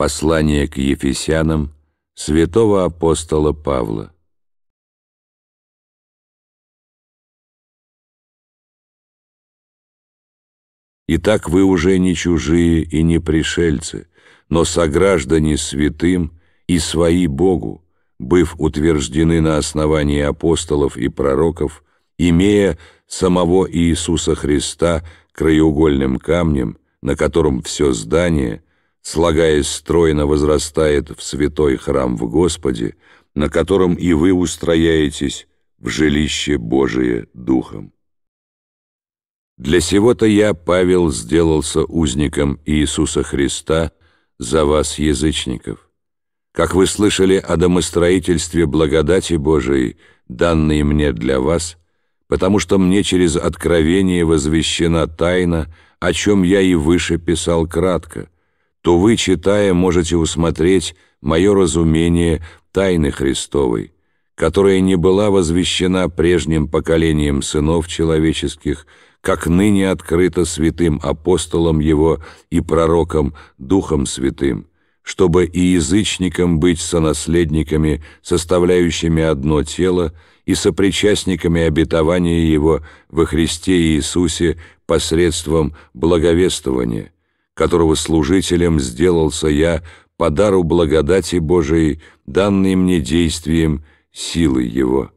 Послание к Ефесянам святого апостола Павла. Итак, вы уже не чужие и не пришельцы, но сограждане святым и свои Богу, быв утверждены на основании апостолов и пророков, имея самого Иисуса Христа краеугольным камнем, на котором все здание – слагаясь стройно, возрастает в святой храм в Господе, на котором и вы устрояетесь в жилище Божие Духом. Для сего-то я, Павел, сделался узником Иисуса Христа за вас, язычников. Как вы слышали о домостроительстве благодати Божией, данной мне для вас, потому что мне через откровение возвещена тайна, о чем я и выше писал кратко — то вы, читая, можете усмотреть мое разумение тайны Христовой, которая не была возвещена прежним поколением сынов человеческих, как ныне открыто святым апостолом его и пророком Духом Святым, чтобы и язычникам быть сонаследниками, составляющими одно тело, и сопричастниками обетования его во Христе Иисусе посредством благовествования» которого служителем сделался я по дару благодати Божией, данной мне действием силы Его».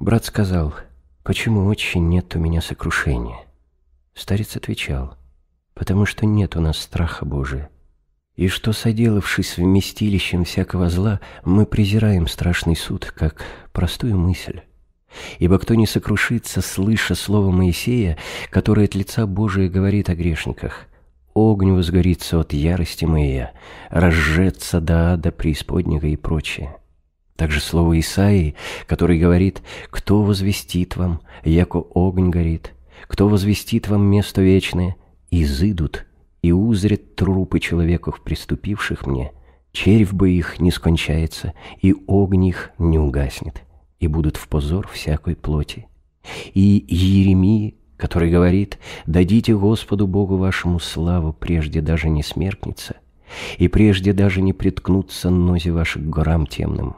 Брат сказал, «Почему очень нет у меня сокрушения?» Старец отвечал, «Потому что нет у нас страха Божия» и что, соделавшись вместилищем всякого зла, мы презираем страшный суд как простую мысль. Ибо кто не сокрушится, слыша слово Моисея, которое от лица Божия говорит о грешниках, огнь возгорится от ярости моя, разжжется до ада преисподнего и прочее. Также слово Исаии, который говорит «Кто возвестит вам, яко огонь горит, кто возвестит вам место вечное, изыдут и узрят трупы человеков, приступивших мне, червь бы их не скончается, и огонь их не угаснет, и будут в позор всякой плоти. И Еремии, который говорит, «Дадите Господу Богу вашему славу, прежде даже не смеркнется, и прежде даже не приткнутся нозе ваших горам темным.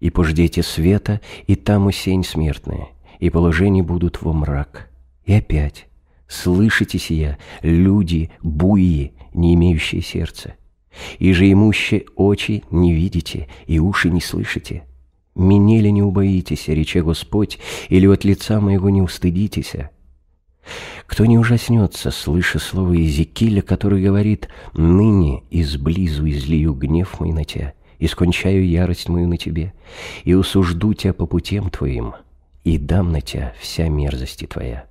И пождите света, и там усень смертная, и положены будут во мрак». И опять Слышите сия, люди, буи, не имеющие сердца. И же имуще очи не видите, и уши не слышите. Меня ли не убоитесь, рече Господь, или от лица моего не устыдитесь? Кто не ужаснется, слыша слово Иезекииля, который говорит «Ныне изблизу излию гнев мой на тебя, и скончаю ярость мою на тебе, и усужду тебя по путем твоим, и дам на тебя вся мерзости твоя»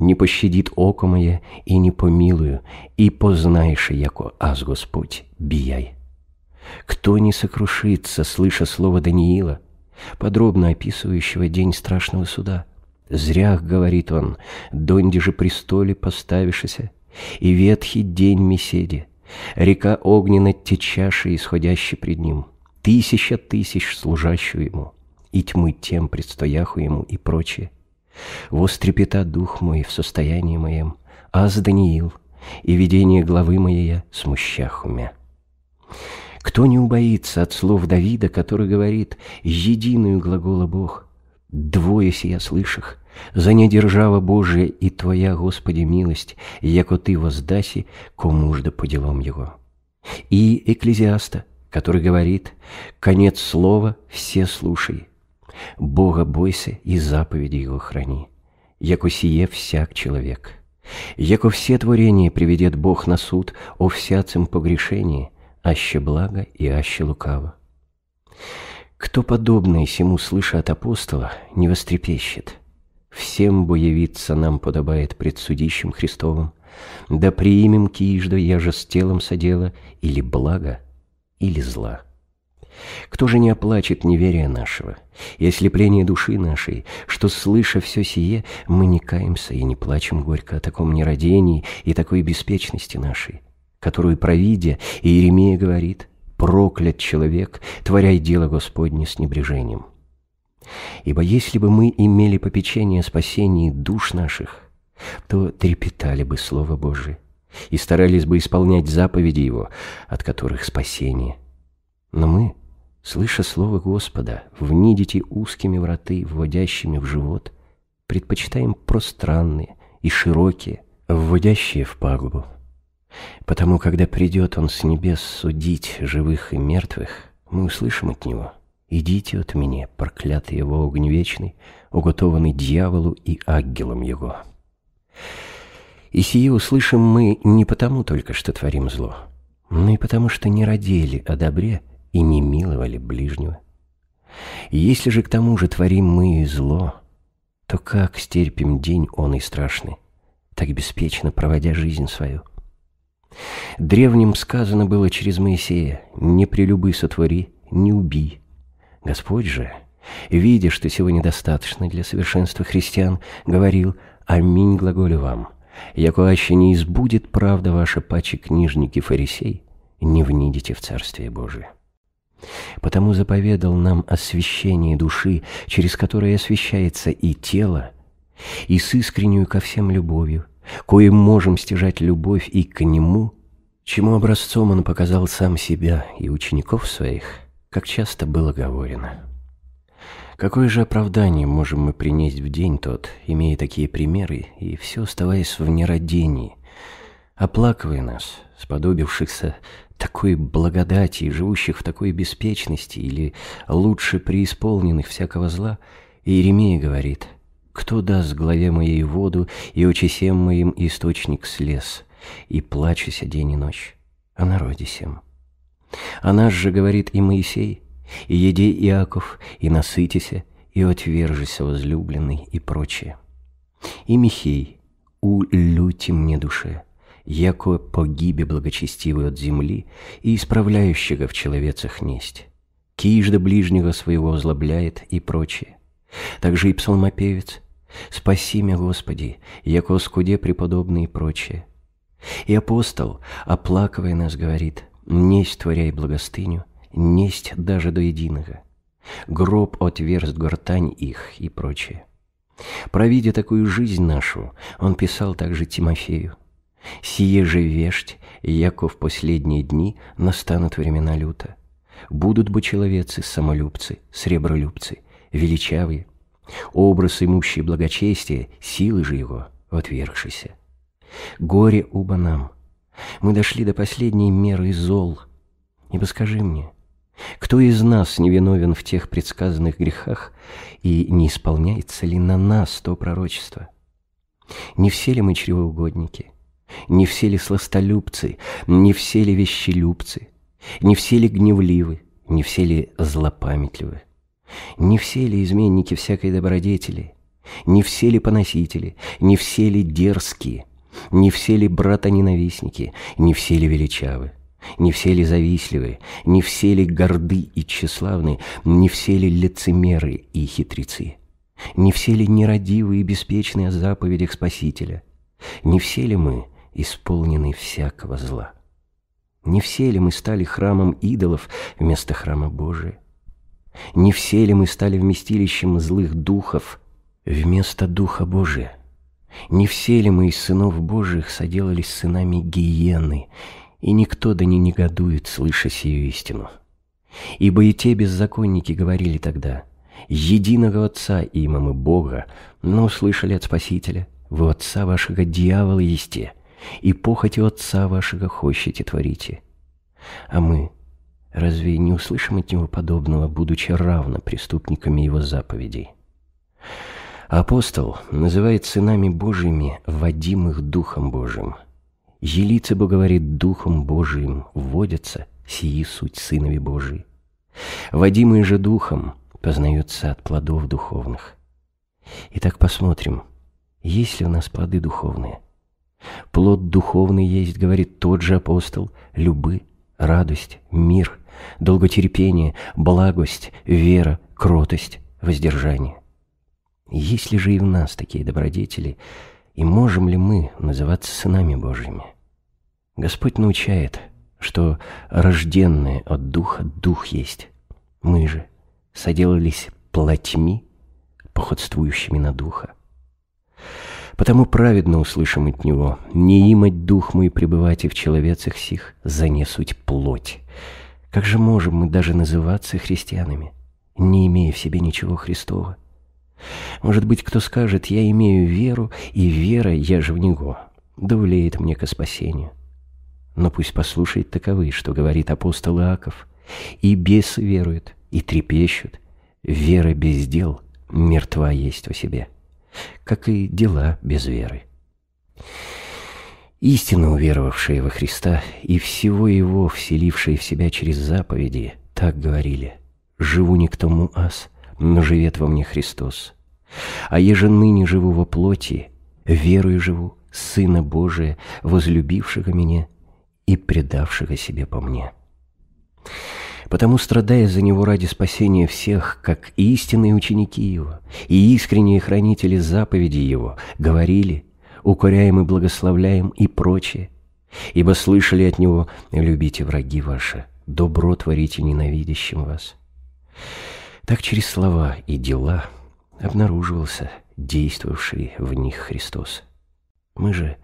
не пощадит око моє и не помилую, и познаешь, яко аз Господь, бияй. Кто не сокрушится, слыша слово Даниила, подробно описывающего день страшного суда? Зрях, говорит он, донди же престоле поставишься, и ветхий день меседи, река огненно течаши, исходящий пред ним, тысяча тысяч служащую ему, и тьмы тем предстояху ему и прочее. Вострепета дух мой в состоянии моем, аз Даниил, и видение главы моей смущах умя. Кто не убоится от слов Давида, который говорит «Единую глагола Бог», «Двое сия слышах, за не держава Божия и Твоя, Господи, милость, яко Ты воздаси комужда по делам Его». И Экклезиаста, который говорит «Конец слова все слушай, Бога бойся і заповіді Його храни, як усіє всяк человек. у все творение приведет Бог на суд о всяцем погрешении, аще благо и аще лукаво. Кто подобный сему, слыша от апостола, не вострепещет. Всем бо явиться нам подобает пред судищем Христовым, да приимем киежда яже с телом содела или благо, или зла. Кто же не оплачет неверия нашего и ослепление души нашей, что, слыша все сие, мы не каемся и не плачем горько о таком нерадении и такой беспечности нашей, которую, провидя, Иеремия говорит, «Проклят человек, творяй дело Господне с небрежением». Ибо если бы мы имели попечение о спасении душ наших, то трепетали бы Слово Божие и старались бы исполнять заповеди Его, от которых спасение. Но мы – слыша слово Господа, в нидите узкими враты, вводящими в живот, предпочитаем пространные и широкие, вводящие в пагубу. Потому, когда придет Он с небес судить живых и мертвых, мы услышим от Него «Идите от меня, проклятый его огонь вечный, уготованный дьяволу и ангелам его». И сие услышим мы не потому только, что творим зло, но и потому, что не родили о добре, и не миловали ближнего. Если же к тому же творим мы зло, то как стерпим день он и страшный, так беспечно проводя жизнь свою? Древним сказано было через Моисея «Не прелюбы сотвори, не убий». Господь же, видя, что сего недостаточно для совершенства христиан, говорил «Аминь глаголю вам». Яко аще не избудет правда ваша паче книжники фарисей, не внидите в Царствие Божие. Потому заповедал нам освящение души, через которое освящается и тело, и с искреннюю ко всем любовью, коим можем стяжать любовь и к нему, чему образцом он показал сам себя и учеников своих, как часто было говорено. Какое же оправдание можем мы принести в день тот, имея такие примеры, и все оставаясь в нерадении, оплакивая нас, сподобившихся такой благодати и живущих в такой беспечности или лучше преисполненных всякого зла, Иеремия говорит, «Кто даст главе моей воду, и очисем моим источник слез, и плачеся день и ночь о народе сем?» О а нас же говорит и Моисей, и еди Иаков, и насытися, и отвержися возлюбленный, и прочее. И Михей, улюти мне душе, яко погибе благочестивый от земли и исправляющего в человецах несть. Кижда ближнего своего озлобляет и прочее. Также и псалмопевец «Спаси меня, Господи, яко скуде преподобный и прочее». И апостол, оплакивая нас, говорит «Несть творяй благостыню, несть даже до единого». Гроб отверст гортань их и прочее. Провидя такую жизнь нашу, он писал также Тимофею. Сие же вешть, яко в последние дни настанут времена люта. Будут бы человецы, самолюбцы, сребролюбцы, величавые, образ имущий благочестие, силы же его отвергшися. Горе уба нам! Мы дошли до последней меры зол. Ибо скажи мне, кто из нас невиновен в тех предсказанных грехах, и не исполняется ли на нас то пророчество? Не все ли мы чревоугодники? Не все ли сластолюбцы, не все ли вещелюбцы, не все ли гневливы, не все ли злопамятливы, не все ли изменники всякой добродетели, не все ли поносители, не все ли дерзкие, не все ли брата-ненавистники, не все ли величавы, не все ли завистливы, не все ли горды и тщеславны, не все ли лицемеры и хитрецы, не все ли нерадивы и беспечны о заповедях Спасителя, не все ли мы – исполненный всякого зла. Не все ли мы стали храмом идолов вместо храма Божия? Не все ли мы стали вместилищем злых духов вместо Духа Божия? Не все ли мы из сынов Божьих соделались сынами гиены, и никто да не негодует, слыша сию истину? Ибо и те беззаконники говорили тогда, «Единого Отца имам и Бога, но услышали от Спасителя, вы Отца вашего дьявола есте, и похоти Отца вашего хощите творите. А мы разве не услышим от Него подобного, будучи равно преступниками Его заповедей? Апостол называет сынами Божьими, водимых Духом Божьим. Елицебо говорит, Духом Божиим водятся сии суть сынови Божии. Водимые же Духом познаются от плодов духовных. Итак, посмотрим, есть ли у нас плоды духовные – Плод духовный есть, говорит тот же апостол, любы, радость, мир, долготерпение, благость, вера, кротость, воздержание. Есть ли же и в нас такие добродетели, и можем ли мы называться сынами Божьими? Господь научает, что рожденное от Духа Дух есть. Мы же соделались плотьми, походствующими на Духа. Потому праведно услышим от него, не имать дух мой пребывать и в человецах сих, занесуть плоть. Как же можем мы даже называться христианами, не имея в себе ничего Христова? Может быть, кто скажет, я имею веру, и вера, я же в Него, да влеет мне ко спасению. Но пусть послушает таковы, что говорит апостол Иаков, и бесы веруют, и трепещут, вера без дел мертва есть у себе» как и дела без веры. Истинно уверовавшие во Христа и всего Его вселившие в себя через заповеди так говорили «Живу не к тому ас, но живет во мне Христос. А еже ныне живу во плоти, верую живу, Сына Божия, возлюбившего меня и предавшего себе по мне». Потому, страдая за него ради спасения всех, как истинные ученики его и искренние хранители заповеди его, говорили, укоряем и благословляем и прочее, ибо слышали от него «любите враги ваши, добро творите ненавидящим вас». Так через слова и дела обнаруживался действовавший в них Христос. Мы же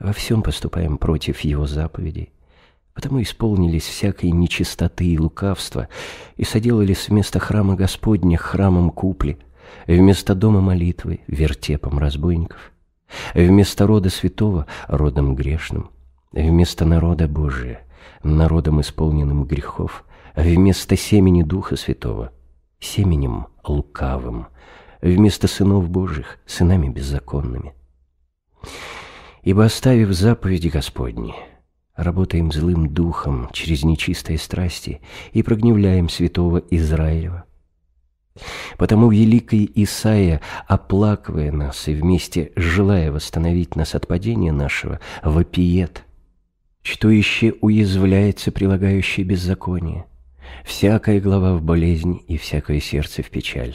во всем поступаем против Его заповедей, Потому исполнились всякой нечистоты и лукавства, и соделались вместо храма Господня храмом купли, вместо дома молитвы — вертепом разбойников, вместо рода святого — родом грешным, вместо народа Божия — народом, исполненным грехов, вместо семени Духа Святого — семенем лукавым, вместо сынов Божьих — сынами беззаконными. Ибо оставив заповеди Господни — работаем злым духом через нечистые страсти и прогневляем святого Израилева. Потому великий Исаия, оплакивая нас и вместе желая восстановить нас от падения нашего, вопиет, что еще уязвляется прилагающее беззаконие, всякая глава в болезнь и всякое сердце в печаль.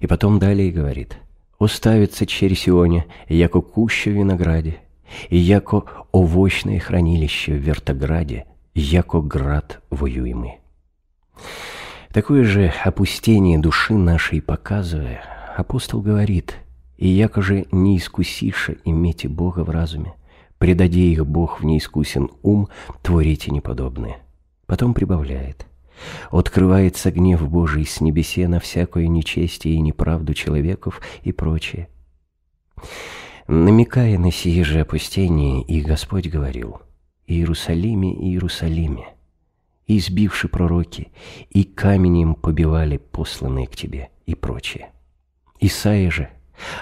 И потом далее говорит, «Уставится через Сионе, яко куща винограде, і яко овочне хранилище в Вертограде, яко град воюемы. Такое же опустение души нашей показывая, апостол говорит, «И яко же не искусише имейте Бога в разуме, предаде их Бог в неискусен ум, творите неподобные. Потом прибавляет, «Открывается гнев Божий с небесе на всякое нечестие и неправду человеков и прочее» намекая на сие же опустение, и Господь говорил, «Иерусалиме, Иерусалиме, избивши пророки, и каменем побивали посланные к тебе» и прочее. Исаия же,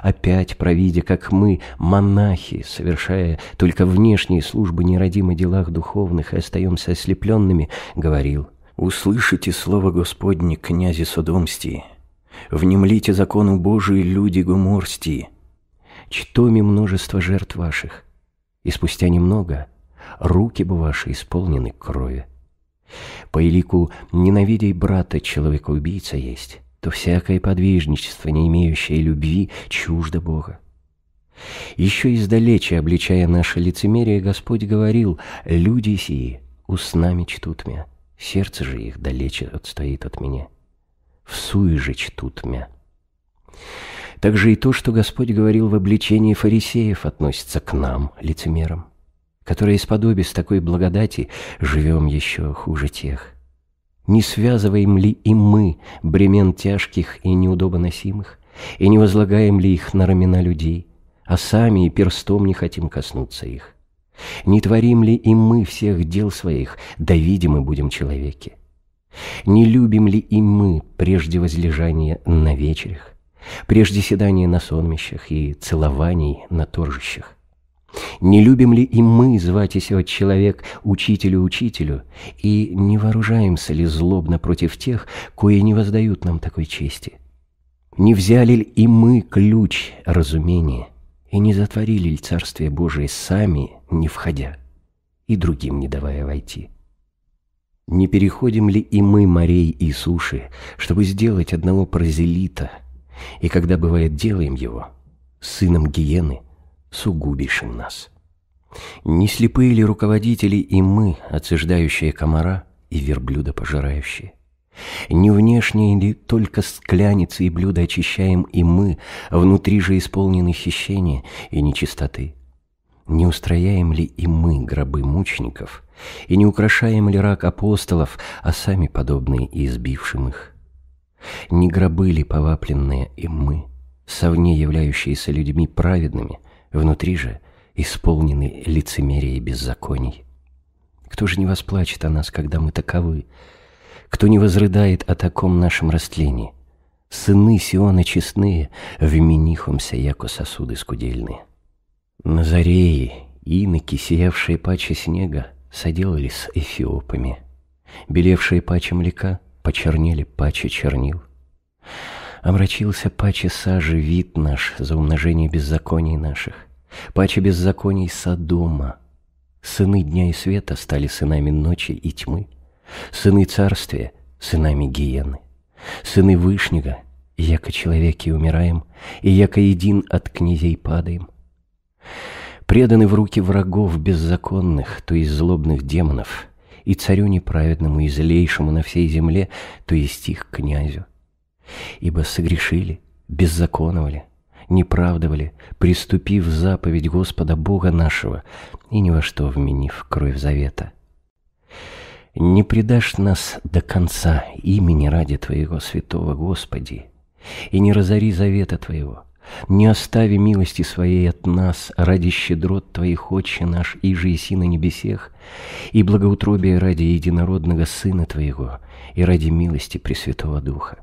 опять провидя, как мы, монахи, совершая только внешние службы нерадимо делах духовных и остаемся ослепленными, говорил, «Услышите слово Господне, князи Содомстии, внемлите закону Божию, люди Гуморстии, чтоми множество жертв ваших, и спустя немного руки бы ваши исполнены крови. По элику ненавидей брата человека-убийца есть, то всякое подвижничество, не имеющее любви, чуждо Бога. Еще издалече, обличая наше лицемерие, Господь говорил, «Люди сии устнами чтут мя, сердце же их далече отстоит от меня, в всуе же чтут мя». Также и то, что Господь говорил в обличении фарисеев, относится к нам, лицемерам, которые из подобия такой благодати живем еще хуже тех. Не связываем ли и мы бремен тяжких и неудобоносимых, и не возлагаем ли их на рамена людей, а сами и перстом не хотим коснуться их? Не творим ли и мы всех дел своих, да видимы будем человеки? Не любим ли и мы прежде возлежания на вечерях, прежде седаний на сонмищах и целований на торжищах. Не любим ли и мы звать из от человек учителю-учителю, и не вооружаемся ли злобно против тех, кои не воздают нам такой чести? Не взяли ли и мы ключ разумения, и не затворили ли Царствие Божие сами, не входя, и другим не давая войти? Не переходим ли и мы морей и суши, чтобы сделать одного прозелита – и когда, бывает, делаем его, сыном гиены, сугубейшим нас. Не слепые ли руководители и мы, отсуждающие комара и верблюда пожирающие? Не внешние ли только скляницы и блюда очищаем и мы, внутри же исполнены хищения и нечистоты? Не устрояем ли и мы гробы мучеников, и не украшаем ли рак апостолов, а сами подобные и избившим их? Не гробы ли повапленные и мы, совне являющиеся людьми праведными, внутри же исполнены лицемерие и беззаконий? Кто же не восплачет о нас, когда мы таковы? Кто не возрыдает о таком нашем растлении? Сыны Сиона честные, в именихомся яко сосуды скудельные. На зареи иноки, сиявшие паче снега, соделались с эфиопами. Белевшие паче млека — почернели пачи чернил. Омрачился паче сажи вид наш за умножение беззаконий наших, паче беззаконий Содома. Сыны дня и света стали сынами ночи и тьмы, сыны царствия — сынами гиены, сыны Вышнего, яко человеки умираем, и яко един от князей падаем. Преданы в руки врагов беззаконных, то есть злобных демонов — и царю неправедному, и злейшему на всей земле, то есть их князю. Ибо согрешили, беззаконовали, неправдовали, приступив заповедь Господа Бога нашего и ни во что вменив кровь завета. Не предашь нас до конца имени ради Твоего святого Господи, и не разори завета Твоего, не остави милости своей от нас, ради щедрот Твоих, Отче наш, иже и си на небесех, и благоутробия ради единородного Сына Твоего, и ради милости Пресвятого Духа.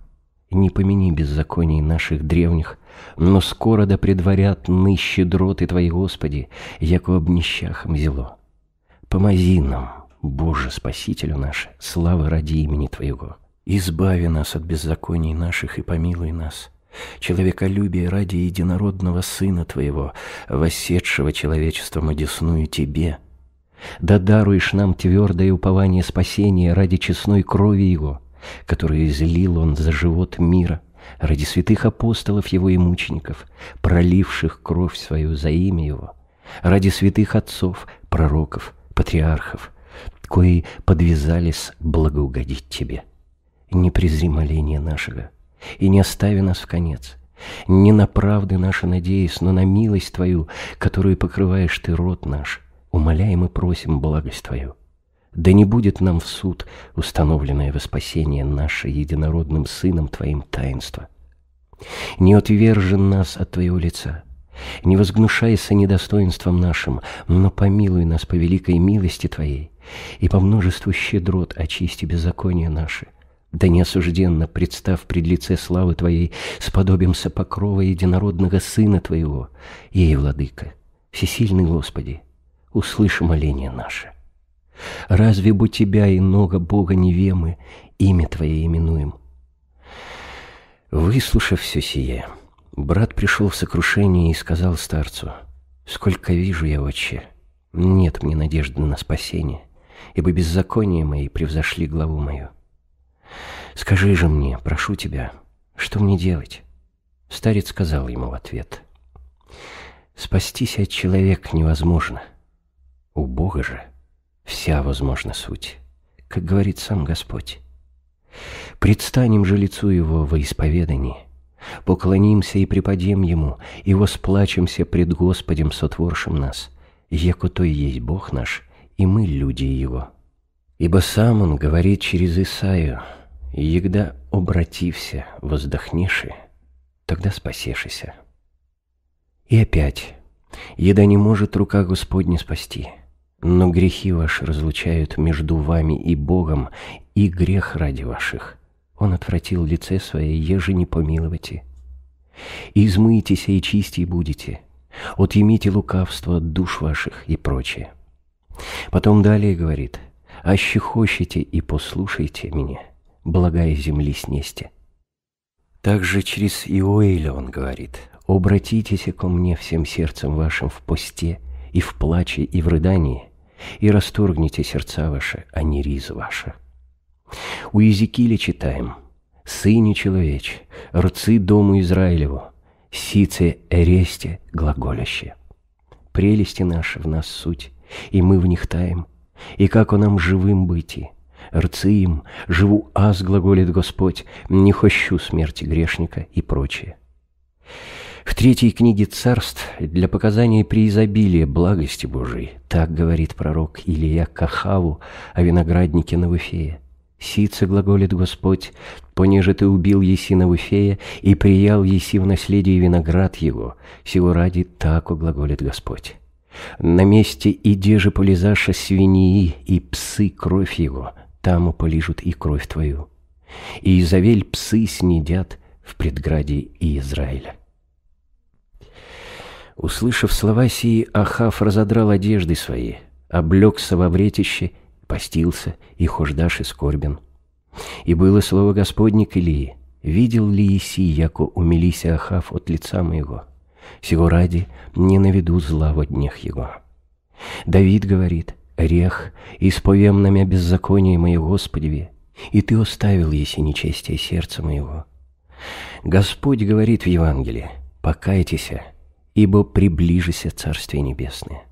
Не помяни беззаконий наших древних, но скоро да предварят ны щедроты Твои, Господи, яко обнищахом зело. Помози нам, Боже, Спасителю наш, славы ради имени Твоего. Избави нас от беззаконий наших и помилуй нас – человеколюбие ради единородного Сына Твоего, восседшего человечеством одесную Тебе. Да даруешь нам твердое упование спасения ради честной крови Его, которую излил Он за живот мира, ради святых апостолов Его и мучеников, проливших кровь свою за имя Его, ради святых отцов, пророков, патриархов, кои подвязались благоугодить Тебе. Не презри моления нашего, и не остави нас в конец. Не на правды наши надеясь, но на милость Твою, которую покрываешь Ты рот наш, умоляем и просим благость Твою. Да не будет нам в суд установленное во спасение наше единородным Сыном Твоим таинство. Не отвержен нас от Твоего лица, не возгнушайся недостоинством нашим, но помилуй нас по великой милости Твоей, и по множеству щедрот очисти беззакония наши, да неосужденно, представ пред лице славы Твоей, сподобимся покрова единородного Сына Твоего, ей, Владыка, всесильный Господи, услыши моление наше. Разве бы Тебя и много Бога не вемы, имя Твое именуем? Выслушав все сие, брат пришел в сокрушение и сказал старцу, «Сколько вижу я, отче, нет мне надежды на спасение, ибо беззаконие мои превзошли главу мою. Скажи же мне, прошу тебя, что мне делать?» Старец сказал ему в ответ. «Спастись от человека невозможно. У Бога же вся возможна суть, как говорит сам Господь. Предстанем же лицу Его во исповедании, поклонимся и преподем Ему, и восплачемся пред Господем, сотворшим нас, яко то и есть Бог наш, и мы люди Его». Ибо сам он говорит через Исаию, «Егда обратився, воздохнеши, тогда спасешися». И опять, «Еда не может рука Господня спасти, но грехи ваши разлучают между вами и Богом, и грех ради ваших. Он отвратил лице свое, еже не помиловайте. И измыйтесь и чисти будете, отъемите лукавство от душ ваших и прочее». Потом далее говорит – ощехочете и послушайте меня, благая земли снести. Также через Иоэля он говорит, «Обратитесь ко мне всем сердцем вашим в посте, и в плаче, и в рыдании, и расторгните сердца ваши, а не риз ваши». У Иезекииля читаем, «Сыне человеч, рцы дому Израилеву, сице эресте глаголяще». Прелести наши в нас суть, и мы в них таем – и како нам живым быти. Рциим, живу аз, глаголит Господь, не хощу смерти грешника и прочее. В третьей книге царств для показания преизобилия благости Божией так говорит пророк Илия Кахаву о винограднике Навыфея. «Сице, — глаголит Господь, — понеже ты убил еси Навыфея и приял еси в наследие виноград его, всего ради тако, — глаголит Господь». На месте и же полизаша свиньи, и псы кровь его, там полижут и кровь твою. И Изавель псы снедят в предграде и Израиля. Услышав слова сии, Ахав разодрал одежды свои, облегся во вретище, постился, и хождаш и скорбен. И было слово Господне к Илии, «Видел ли Иси, яко умилися Ахав от лица моего?» Сего ради не наведу зла в днях его. Давид говорит, «Рех, исповем на беззаконие мое, Господи, и Ты оставил, если нечестие сердца моего». Господь говорит в Евангелии, «Покайтесь, ибо приближися Царствие Небесное».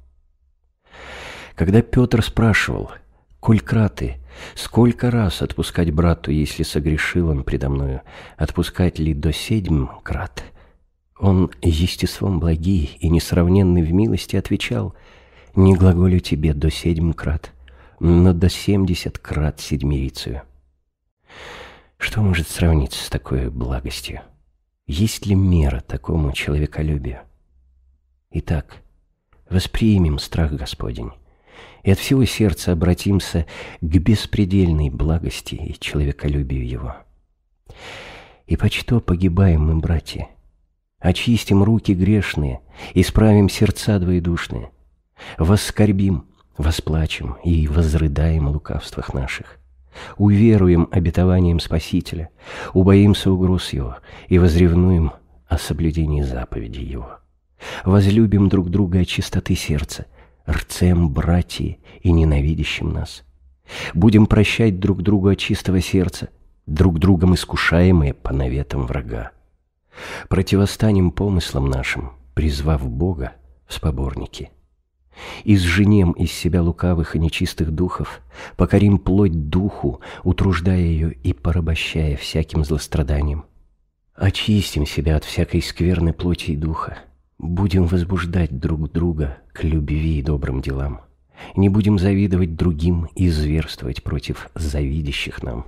Когда Петр спрашивал, «Коль краты, сколько раз отпускать брату, если согрешил он предо мною, отпускать ли до седьм крат?» Он естеством благий и несравненный в милости отвечал, «Не глаголю тебе до седьм крат, но до семьдесят крат седмирицию». Что может сравниться с такой благостью? Есть ли мера такому человеколюбию? Итак, воспримем страх Господень и от всего сердца обратимся к беспредельной благости и человеколюбию Его. И почто погибаем мы, братья, Очистим руки грешные, исправим сердца двоедушные. Воскорбим, восплачем и возрыдаем о лукавствах наших. Уверуем обетованием Спасителя, убоимся угроз Его и возревнуем о соблюдении заповеди Его. Возлюбим друг друга от чистоты сердца, рцем братья и ненавидящим нас. Будем прощать друг друга от чистого сердца, друг другом искушаемые по наветам врага. Противостанем помыслам нашим, призвав Бога в споборники. Изженем из себя лукавых и нечистых духов, покорим плоть духу, утруждая ее и порабощая всяким злостраданием. Очистим себя от всякой скверной плоти и духа. Будем возбуждать друг друга к любви и добрым делам. Не будем завидовать другим и зверствовать против завидящих нам.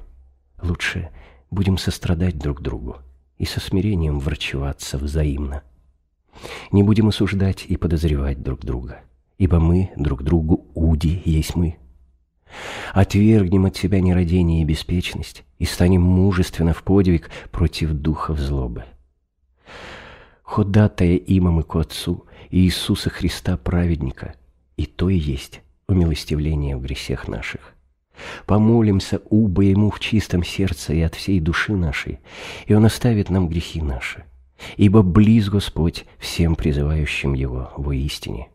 Лучше будем сострадать друг другу, и со смирением врачеваться взаимно. Не будем осуждать и подозревать друг друга, ибо мы друг другу уди есть мы. Отвергнем от себя нерадение и беспечность и станем мужественно в подвиг против духов злобы. Ходатая имам и к Отцу и Иисуса Христа праведника, и то и есть умилостивление в грехах наших. Помолимся Уба Ему в чистом сердце и от всей души нашей, и Он оставит нам грехи наши. Ибо близ Господь всем призывающим Его воистине.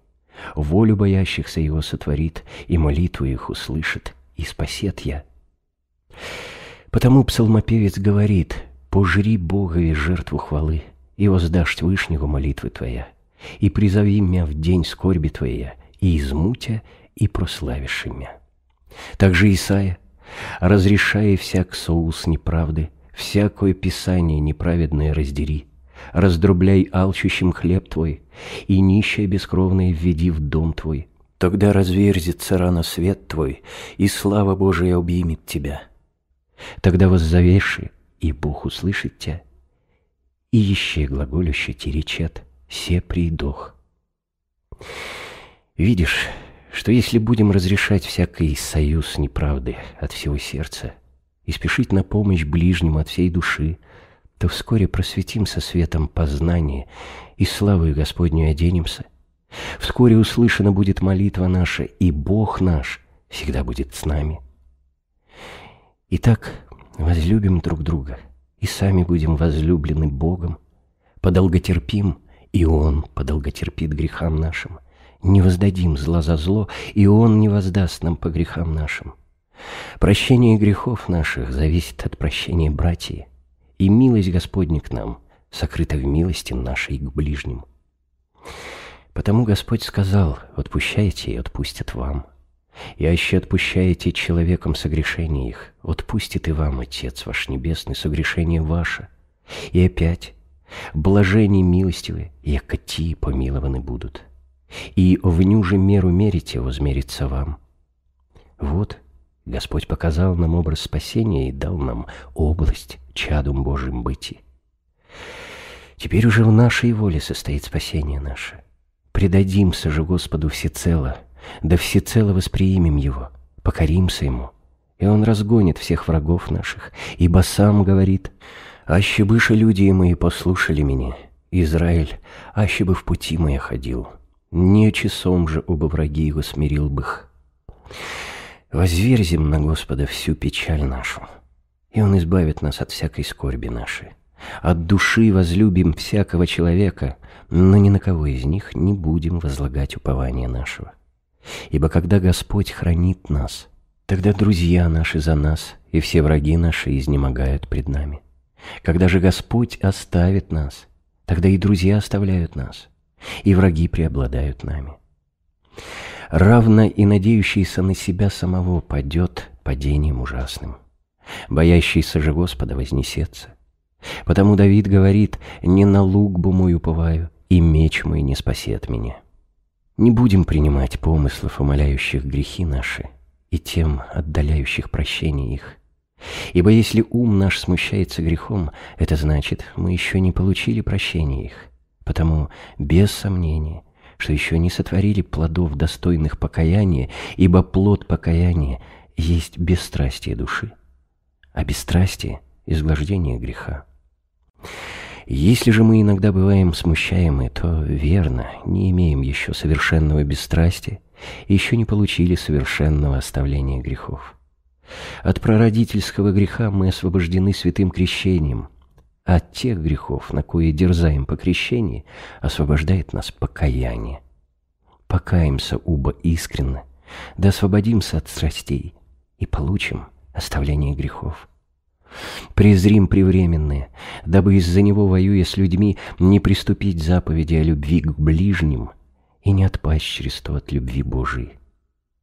Волю боящихся Его сотворит, и молитву их услышит, и спасет я. Потому псалмопевец говорит, «Пожри Бога и жертву хвалы, и воздашь Вышнего молитвы твоя, и призови меня в день скорби твоя, и измутя, и прославишь меня». Также Исаия, разрешая всяк соус неправды, всякое писание неправедное раздери, раздрубляй алчущим хлеб твой, и нищее бескровное введи в дом твой. Тогда разверзится рано свет твой, и слава Божия обнимет тебя. Тогда воззовеши, и Бог услышит тебя. И еще глаголюще теречет, се придох. Видишь, что если будем разрешать всякий союз неправды от всего сердца и спешить на помощь ближнему от всей души, то вскоре просветим со светом познания и славы Господню оденемся. Вскоре услышана будет молитва наша, и Бог наш всегда будет с нами. Итак, возлюбим друг друга, и сами будем возлюблены Богом, подолготерпим, и Он подолготерпит грехам нашим – не воздадим зла за зло, и Он не воздаст нам по грехам нашим. Прощение грехов наших зависит от прощения братьев, и милость Господня к нам сокрыта в милости нашей к ближним. Потому Господь сказал, отпущайте и отпустят вам. И аще отпущаете человеком согрешение их, отпустит и вам, Отец ваш Небесный, согрешение ваше. И опять, блажени милостивы, якоти помилованы будут» и в же меру мерите, возмерится вам. Вот Господь показал нам образ спасения и дал нам область чадом Божьим быти. Теперь уже в нашей воле состоит спасение наше. Предадимся же Господу всецело, да всецело восприимем Его, покоримся Ему, и Он разгонит всех врагов наших, ибо сам говорит, «Аще быше люди мои послушали меня, Израиль, аще бы в пути моя ходил» не часом же оба враги его смирил бых. Возверзим на Господа всю печаль нашу, и Он избавит нас от всякой скорби нашей. От души возлюбим всякого человека, но ни на кого из них не будем возлагать упование нашего. Ибо когда Господь хранит нас, тогда друзья наши за нас, и все враги наши изнемогают пред нами. Когда же Господь оставит нас, тогда и друзья оставляют нас – и враги преобладают нами. Равно и надеющийся на себя самого падет падением ужасным. Боящийся же Господа вознесется. Потому Давид говорит, «Не на лугбу мою пываю, и меч мой не спасет меня». Не будем принимать помыслов, умоляющих грехи наши, и тем отдаляющих прощения их. Ибо если ум наш смущается грехом, это значит, мы еще не получили прощения их потому, без сомнения, что еще не сотворили плодов, достойных покаяния, ибо плод покаяния есть бесстрастие души, а бесстрастие — изглаждение греха. Если же мы иногда бываем смущаемы, то, верно, не имеем еще совершенного бесстрастия, еще не получили совершенного оставления грехов. От прародительского греха мы освобождены святым крещением, от тех грехов, на кое дерзаем по крещении, освобождает нас покаяние. Покаемся уба искренно, да освободимся от страстей и получим оставление грехов. Презрим превременные, дабы из-за него, воюя с людьми, не приступить заповеди о любви к ближним и не отпасть через то от любви Божией.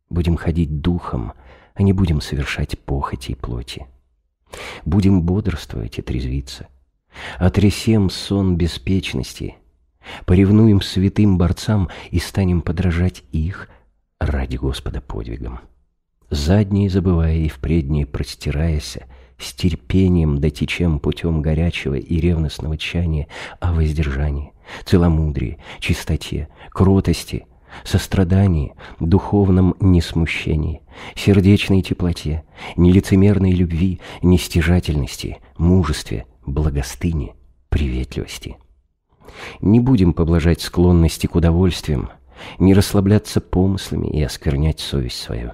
Будем ходить духом, а не будем совершать похоти и плоти. Будем бодрствовать и трезвиться – Отресем сон беспечности, поревнуем святым борцам и станем подражать их ради Господа подвигам. Задние забывая и в предние простираяся, с терпением дотечем путем горячего и ревностного чаяния о воздержании, целомудрии, чистоте, кротости, сострадании, духовном несмущении, сердечной теплоте, нелицемерной любви, нестяжательности, мужестве, благостыни, приветливости. Не будем поблажать склонности к удовольствиям, не расслабляться помыслами и осквернять совесть свою.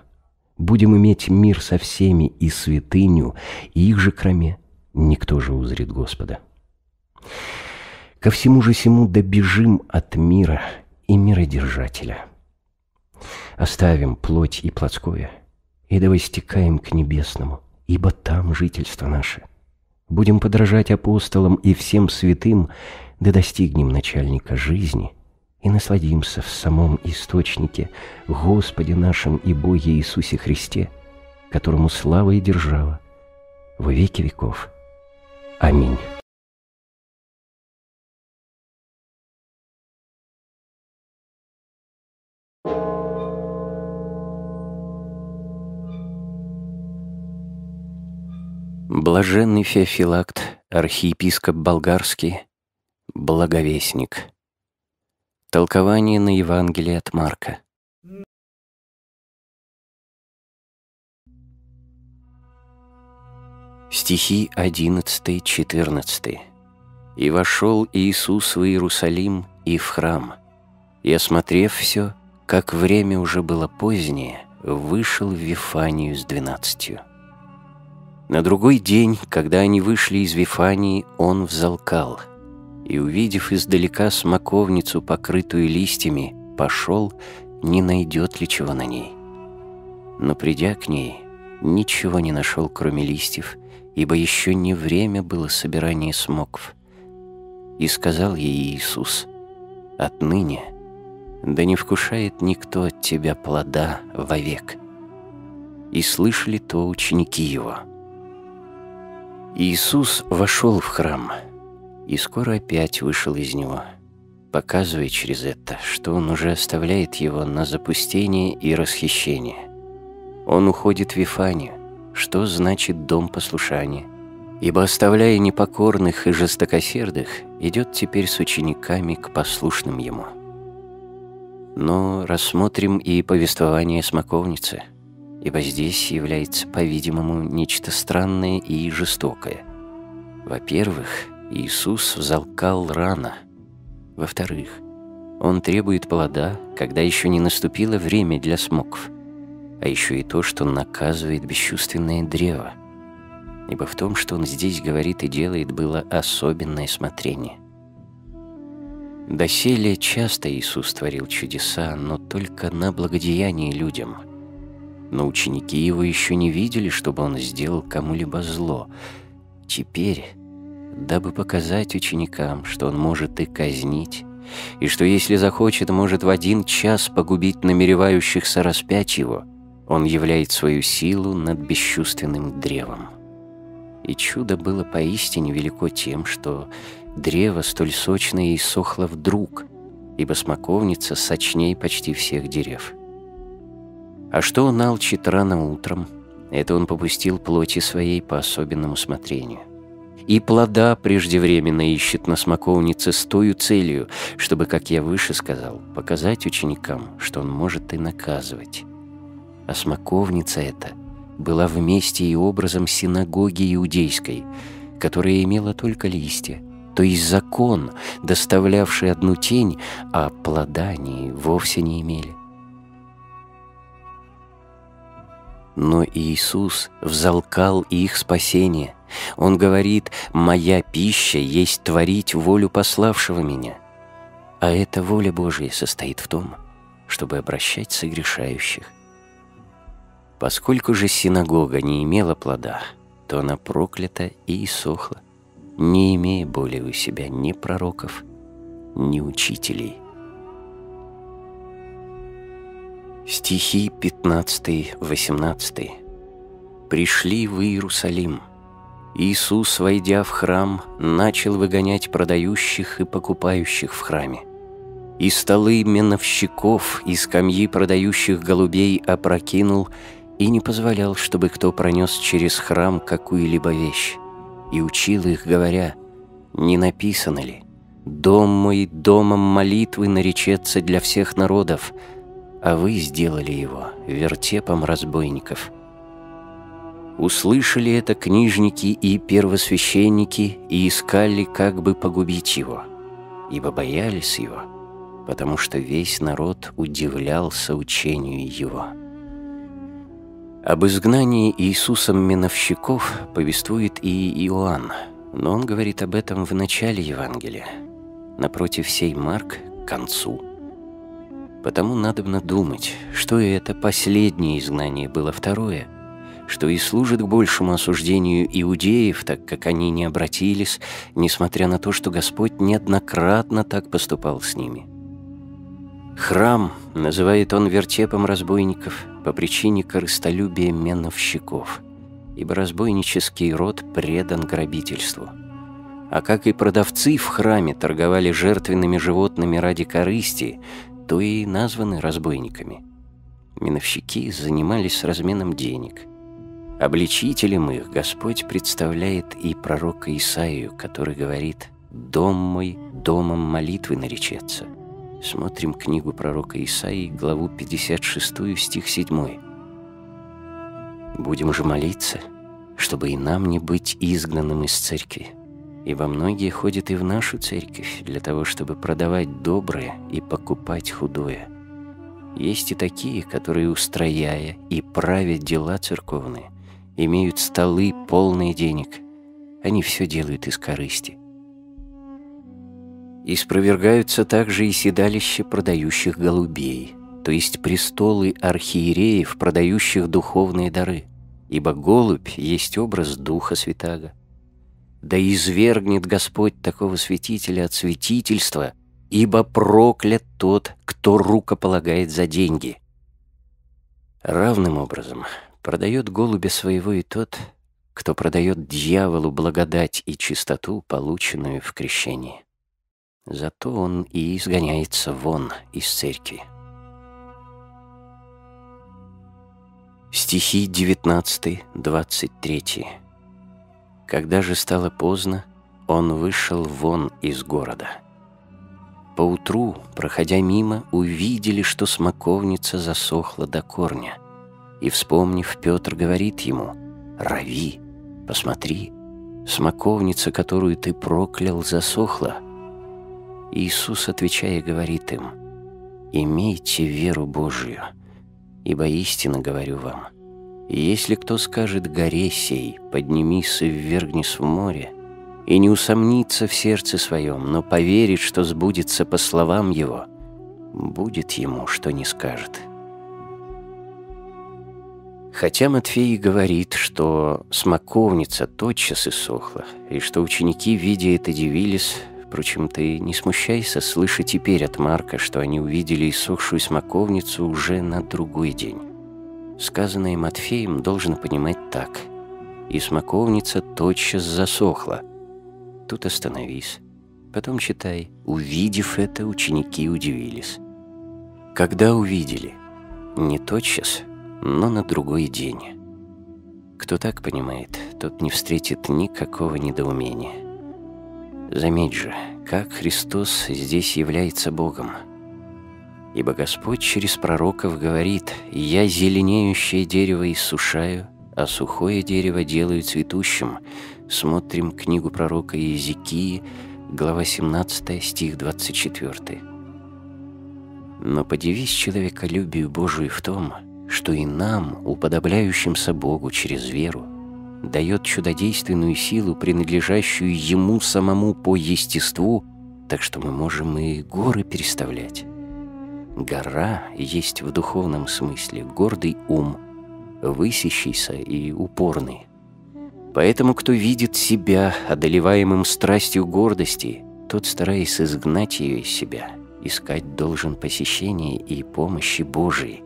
Будем иметь мир со всеми и святыню, и их же кроме никто же узрит Господа. Ко всему же сему добежим от мира и миродержателя. Оставим плоть и плотское, и довостекаем к небесному, ибо там жительство наше – Будем подражать апостолам и всем святым, да достигнем начальника жизни и насладимся в самом источнике Господе нашем и Боге Иисусе Христе, которому слава и держава во веки веков. Аминь. Блаженный Феофилакт, архиепископ болгарский, благовестник. Толкование на Евангелие от Марка. Стихи 11-14. «И вошел Иисус в Иерусалим и в храм, и, осмотрев все, как время уже было позднее, вышел в Вифанию с двенадцатью». На другой день, когда они вышли из Вифании, он взалкал и, увидев издалека смоковницу, покрытую листьями, пошел, не найдет ли чего на ней. Но придя к ней, ничего не нашел, кроме листьев, ибо еще не время было собирания смоков. И сказал ей Иисус, «Отныне, да не вкушает никто от тебя плода вовек». И слышали то ученики его — Иисус вошел в храм и скоро опять вышел из него, показывая через это, что он уже оставляет его на запустение и расхищение. Он уходит в Вифанию, что значит дом послушания, ибо, оставляя непокорных и жестокосердых, идет теперь с учениками к послушным ему. Но рассмотрим и повествование смоковницы – ибо здесь является, по-видимому, нечто странное и жестокое. Во-первых, Иисус взалкал рано. Во-вторых, Он требует плода, когда еще не наступило время для смоков, а еще и то, что наказывает бесчувственное древо. Ибо в том, что Он здесь говорит и делает, было особенное смотрение. Доселе часто Иисус творил чудеса, но только на благодеяние людям – но ученики его еще не видели, чтобы он сделал кому-либо зло. Теперь, дабы показать ученикам, что он может и казнить, и что, если захочет, может в один час погубить намеревающихся распять его, он являет свою силу над бесчувственным древом. И чудо было поистине велико тем, что древо столь сочное и сохло вдруг, ибо смоковница сочней почти всех дерев. А что он алчит рано утром, это он попустил плоти своей по особенному смотрению. И плода преждевременно ищет на смоковнице с той целью, чтобы, как я выше сказал, показать ученикам, что он может и наказывать. А смоковница эта была вместе и образом синагоги иудейской, которая имела только листья, то есть закон, доставлявший одну тень, а плода они вовсе не имели. Но Иисус взалкал их спасение. Он говорит, «Моя пища есть творить волю пославшего меня». А эта воля Божия состоит в том, чтобы обращать согрешающих. Поскольку же синагога не имела плода, то она проклята и иссохла, не имея более у себя ни пророков, ни учителей. Стихи 15-18. «Пришли в Иерусалим. Иисус, войдя в храм, начал выгонять продающих и покупающих в храме. И столы меновщиков и скамьи продающих голубей опрокинул и не позволял, чтобы кто пронес через храм какую-либо вещь. И учил их, говоря, «Не написано ли? Дом мой домом молитвы наречется для всех народов, а вы сделали его вертепом разбойников. Услышали это книжники и первосвященники и искали, как бы погубить его, ибо боялись его, потому что весь народ удивлялся учению его. Об изгнании Иисусом миновщиков повествует и Иоанн, но он говорит об этом в начале Евангелия, напротив сей Марк – к концу – Потому надобно думать, что и это последнее изгнание было второе, что и служит к большему осуждению иудеев, так как они не обратились, несмотря на то, что Господь неоднократно так поступал с ними. Храм называет он вертепом разбойников по причине корыстолюбия меновщиков, ибо разбойнический род предан грабительству – а как и продавцы в храме торговали жертвенными животными ради корысти, то и названы разбойниками. Миновщики занимались разменом денег. Обличителем их Господь представляет и пророка Исаию, который говорит «Дом мой домом молитвы наречется». Смотрим книгу пророка Исаии, главу 56, стих 7. «Будем же молиться, чтобы и нам не быть изгнанным из церкви, Ибо многие ходят и в нашу церковь для того, чтобы продавать доброе и покупать худое. Есть и такие, которые, устрояя и правят дела церковные, имеют столы, полные денег. Они все делают из корысти. Испровергаются также и седалища продающих голубей, то есть престолы архиереев, продающих духовные дары, ибо голубь есть образ Духа Святаго – да извергнет Господь такого святителя от святительства, ибо проклят тот, кто рукополагает за деньги. Равным образом продает голубя своего и тот, кто продает дьяволу благодать и чистоту, полученную в крещении. Зато он и изгоняется вон из церкви. Стихи 19-23 когда же стало поздно, он вышел вон из города. Поутру, проходя мимо, увидели, что смоковница засохла до корня. И, вспомнив, Петр говорит ему, «Рави, посмотри, смоковница, которую ты проклял, засохла». Иисус, отвечая, говорит им, «Имейте веру Божию, ибо истинно говорю вам, и если кто скажет горе сей, поднимись и ввергнись в море, и не усомнится в сердце своем, но поверит, что сбудется по словам его, будет ему, что не скажет. Хотя Матфей говорит, что смоковница тотчас иссохла, и что ученики, видя это, дивились, впрочем, ты не смущайся, слыша теперь от Марка, что они увидели иссохшую смоковницу уже на другой день. Сказанное Матфеем должен понимать так. И смоковница тотчас засохла. Тут остановись. Потом читай. Увидев это, ученики удивились. Когда увидели? Не тотчас, но на другой день. Кто так понимает, тот не встретит никакого недоумения. Заметь же, как Христос здесь является Богом – Ибо Господь через пророков говорит, «Я зеленеющее дерево иссушаю, а сухое дерево делаю цветущим». Смотрим книгу пророка Иезекии, глава 17, стих 24. Но подивись человеколюбию Божию в том, что и нам, уподобляющимся Богу через веру, дает чудодейственную силу, принадлежащую Ему самому по естеству, так что мы можем и горы переставлять. Гора есть в духовном смысле гордый ум, высящийся и упорный. Поэтому кто видит себя одолеваемым страстью гордости, тот, стараясь изгнать ее из себя, искать должен посещения и помощи Божией.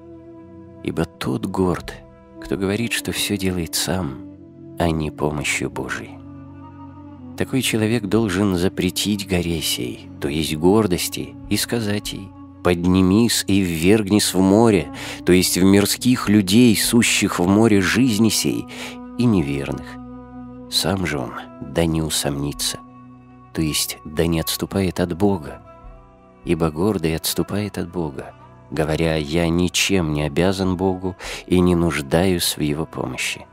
Ибо тот горд, кто говорит, что все делает сам, а не помощью Божией. Такой человек должен запретить горе то есть гордости, и сказать ей – поднимись и ввергнись в море, то есть в мирских людей, сущих в море жизни сей, и неверных. Сам же он да не усомнится, то есть да не отступает от Бога, ибо гордый отступает от Бога, говоря «я ничем не обязан Богу и не нуждаюсь в Его помощи».